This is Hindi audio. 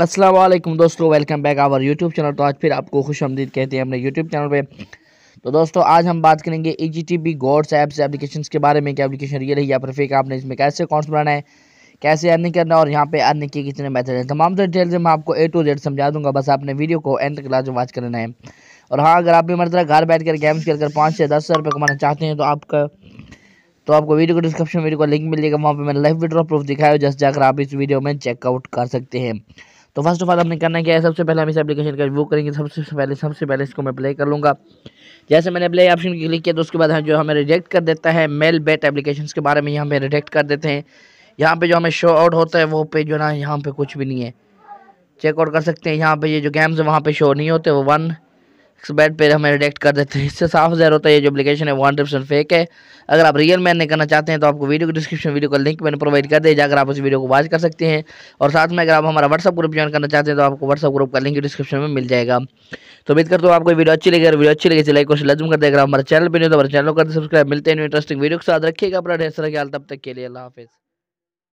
असलम दोस्तों welcome back our YouTube channel तो आज फिर आपको खुश आमदीद कहते हैं अपने यूट्यूब चैनल पे तो दोस्तों आज हम बात करेंगे E G T B gods apps application के बारे में क्या एप्लीकेशन रियल है या फिर फेक आपने इसमें कैसे अकाउंट्स बनाना है कैसे अर्निंग करना है और यहाँ पे अर्निंग के कितने मैथड हैं तमाम डिटेल से मैं आपको ए टू जेड समझा दूंगा बस आपने वीडियो को एंड तक लाजम वॉच करना है और हाँ अगर आप भी हमारे तरह घर बैठ कर गेम्स खेल कर पाँच से दस हज़ार रुपये कमाना चाहते हैं तो आपका तो आपको वीडियो को डिस्क्रिप्शन में वीडियो का लिंक मिलेगा वहाँ पे मैंने लाइव विड्रॉ प्रूफ दिखाया जस्ट जाकर आप इस वीडियो में चेकआउट कर सकते हैं तो फर्स्ट ऑफ ऑल हमने करना क्या है सबसे पहले हम इस एप्लीकेशन का रिव्यू करेंगे सबसे पहले सबसे पहले इसको मैं प्ले कर लूँगा जैसे मैंने प्ले ऑप्शन क्लिक किया तो उसके बाद हाँ, जो हमें रिजेक्ट कर देता है मेल बेट एप्लीकेशन के बारे में यहाँ पर रिजेक्ट कर देते हैं यहाँ पर जो हमें शो आउट होता है वो पे जो ना यहाँ पर कुछ भी नहीं है चेकआउट कर सकते हैं यहाँ पे ये जो गेम्स हैं वहाँ पर शो नहीं होते वो वन बैट पर हमें डिटेक्ट कर देते हैं इससे साफ जहर होता है ये जो अपलीकेशन है वन ट्रिप्सन फेक है अगर आप रियल मैन नहीं करना चाहते हैं तो आपको वीडियो की डिस्क्रिप्शन वीडियो का लिंक मैंने प्रोवाइड कर दिया जाकर आप उस वीडियो को वॉच कर सकते हैं और साथ में अगर आप हमारा व्हाट्सअप ग्रुप ज्वाइन करना चाहते हैं तो आपको व्हाट्सअप ग्रुप का लिंक डिस्क्रिप्शन में मिल जाएगा तो उम्मीद करता हूँ आपको वीडियो अच्छी लगी अगर वीडियो अच्छी लगी लाइक को लजम कर देगा हमारे चैनल पर नहीं तो हमारे चैनल को सब्सक्राइब मिलते हैं इंटरेस्टिंग वीडियो के साथ रखिएगा अपना ढेर सारा ख्याल तब तक के लिए अल्लाह हाफिज़